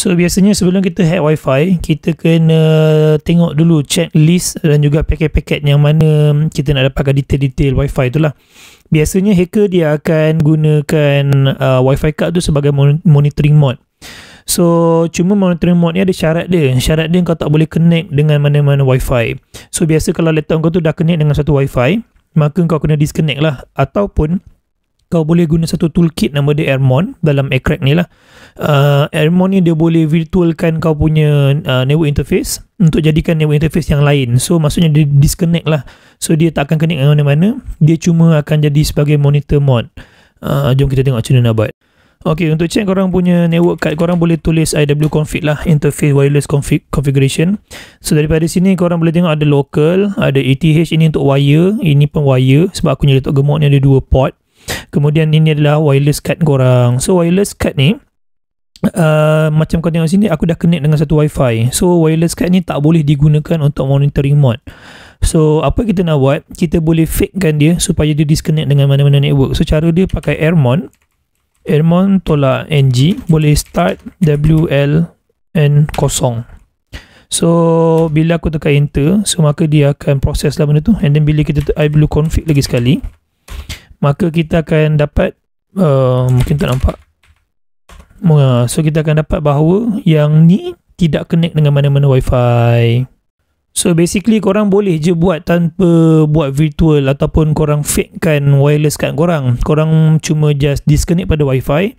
So biasanya sebelum kita hack wifi Kita kena tengok dulu checklist dan juga paket-paket yang mana kita nak dapatkan detail-detail wifi tu lah Biasanya hacker dia akan gunakan uh, wifi card tu sebagai monitoring mode So cuma monitoring mode ni ada syarat dia Syarat dia kau tak boleh connect dengan mana-mana wifi So biasa kalau laptop kau tu dah connect dengan satu wifi Maka kau kena disconnect lah Ataupun kau boleh guna satu toolkit nama dia Airmon dalam Aircrack ni lah. Uh, Airmon ni dia boleh virtualkan kau punya uh, network interface untuk jadikan network interface yang lain. So maksudnya dia disconnect lah. So dia tak akan connect dengan mana-mana. Dia cuma akan jadi sebagai monitor mod. Uh, jom kita tengok macam mana nak buat. Okay, untuk check korang punya network card, korang boleh tulis iwconfig lah, interface wireless config configuration. So, daripada sini korang boleh tengok ada local, ada ETH, ini untuk wire, ini pun wire sebab aku punya gemuk ni ada dua port. Kemudian ini adalah wireless card korang. So wireless card ni Uh, macam kau tengok sini aku dah connect dengan satu wifi so wireless card ni tak boleh digunakan untuk monitoring mode so apa kita nak buat kita boleh fake kan dia supaya dia disconnect dengan mana-mana network so cara dia pakai airmon airmon tolak ng boleh start wl n kosong so bila aku tekan enter so maka dia akan proses lah benda tu and then bila kita I perlu config lagi sekali maka kita akan dapat uh, mungkin tak nampak so kita akan dapat bahawa yang ni tidak connect dengan mana-mana wifi So basically korang boleh je buat tanpa buat virtual ataupun korang fake wireless kan korang. Korang cuma just disconnect pada wifi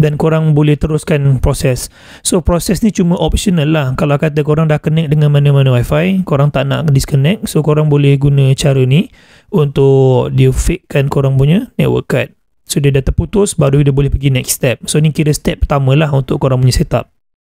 dan korang boleh teruskan proses. So proses ni cuma optional lah. Kalau kata korang dah connect dengan mana-mana wifi, korang tak nak disconnect. So korang boleh guna cara ni untuk dia fakekan korang punya network card. So dia dah terputus baru dia boleh pergi next step. So ni kira step pertama lah untuk korang punya setup.